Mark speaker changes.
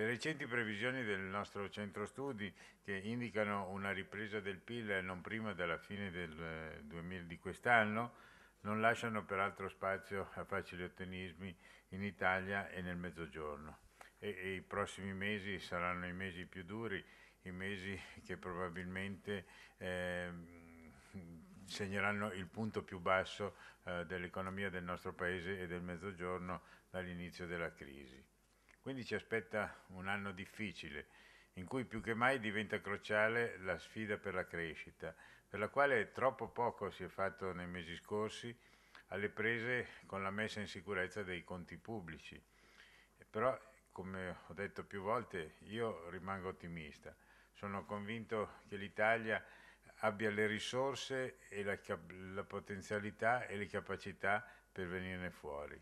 Speaker 1: Le recenti previsioni del nostro centro studi che indicano una ripresa del PIL non prima della fine del, 2000, eh, di quest'anno non lasciano peraltro spazio a facili ottenismi in Italia e nel Mezzogiorno. E, e I prossimi mesi saranno i mesi più duri, i mesi che probabilmente eh, segneranno il punto più basso eh, dell'economia del nostro Paese e del Mezzogiorno dall'inizio della crisi. Quindi ci aspetta un anno difficile, in cui più che mai diventa cruciale la sfida per la crescita, per la quale troppo poco si è fatto nei mesi scorsi alle prese con la messa in sicurezza dei conti pubblici. Però, come ho detto più volte, io rimango ottimista. Sono convinto che l'Italia abbia le risorse e la, la potenzialità e le capacità per venirne fuori.